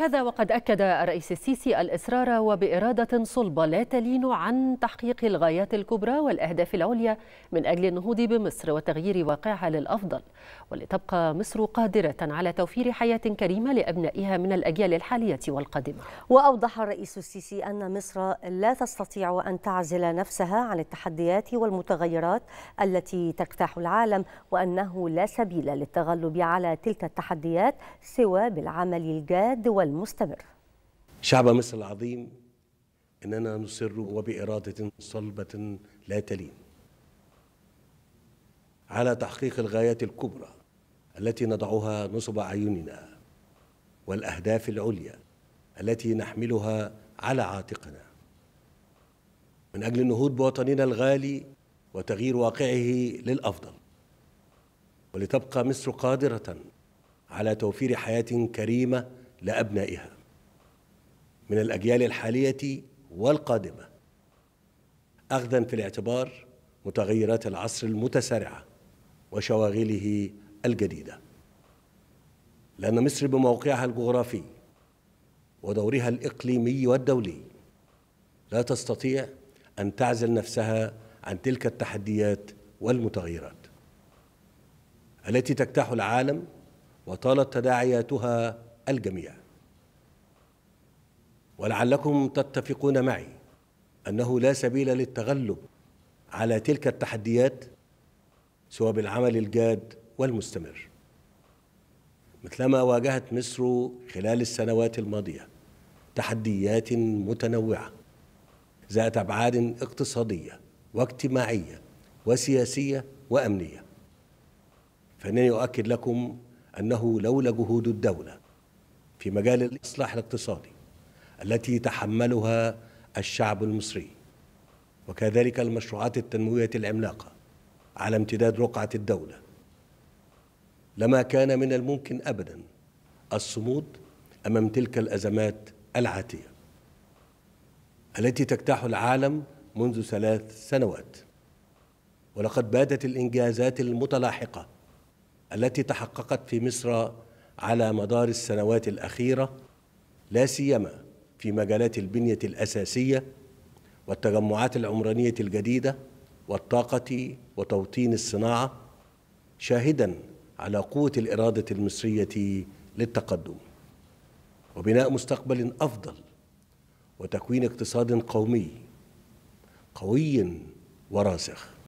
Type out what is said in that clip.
هذا وقد أكد الرئيس السيسي الإصرار وبإرادة صلبة لا تلين عن تحقيق الغايات الكبرى والأهداف العليا من أجل النهوض بمصر وتغيير واقعها للأفضل ولتبقى مصر قادرة على توفير حياة كريمة لأبنائها من الأجيال الحالية والقادمة وأوضح الرئيس السيسي أن مصر لا تستطيع أن تعزل نفسها عن التحديات والمتغيرات التي تجتاح العالم وأنه لا سبيل للتغلب على تلك التحديات سوى بالعمل الجاد وال المستمر مستمر شعب مصر العظيم إننا نصر وبإرادة صلبة لا تلين على تحقيق الغايات الكبرى التي نضعها نصب أعيننا والأهداف العليا التي نحملها على عاتقنا من أجل النهوض بوطننا الغالي وتغيير واقعه للأفضل ولتبقى مصر قادرة على توفير حياة كريمة لابنائها من الاجيال الحاليه والقادمه اخذا في الاعتبار متغيرات العصر المتسارعه وشواغله الجديده لان مصر بموقعها الجغرافي ودورها الاقليمي والدولي لا تستطيع ان تعزل نفسها عن تلك التحديات والمتغيرات التي تجتاح العالم وطالت تداعياتها الجميع ولعلكم تتفقون معي انه لا سبيل للتغلب على تلك التحديات سوى بالعمل الجاد والمستمر مثلما واجهت مصر خلال السنوات الماضيه تحديات متنوعه ذات ابعاد اقتصاديه واجتماعيه وسياسيه وامنيه فانني اؤكد لكم انه لولا جهود الدوله في مجال الإصلاح الاقتصادي التي يتحملها الشعب المصري وكذلك المشروعات التنموية العملاقة على امتداد رقعة الدولة لما كان من الممكن أبدا الصمود أمام تلك الأزمات العاتية التي تجتاح العالم منذ ثلاث سنوات ولقد بادت الإنجازات المتلاحقة التي تحققت في مصر على مدار السنوات الأخيرة لا سيما في مجالات البنية الأساسية والتجمعات العمرانية الجديدة والطاقة وتوطين الصناعة شاهدا على قوة الإرادة المصرية للتقدم وبناء مستقبل أفضل وتكوين اقتصاد قومي قوي وراسخ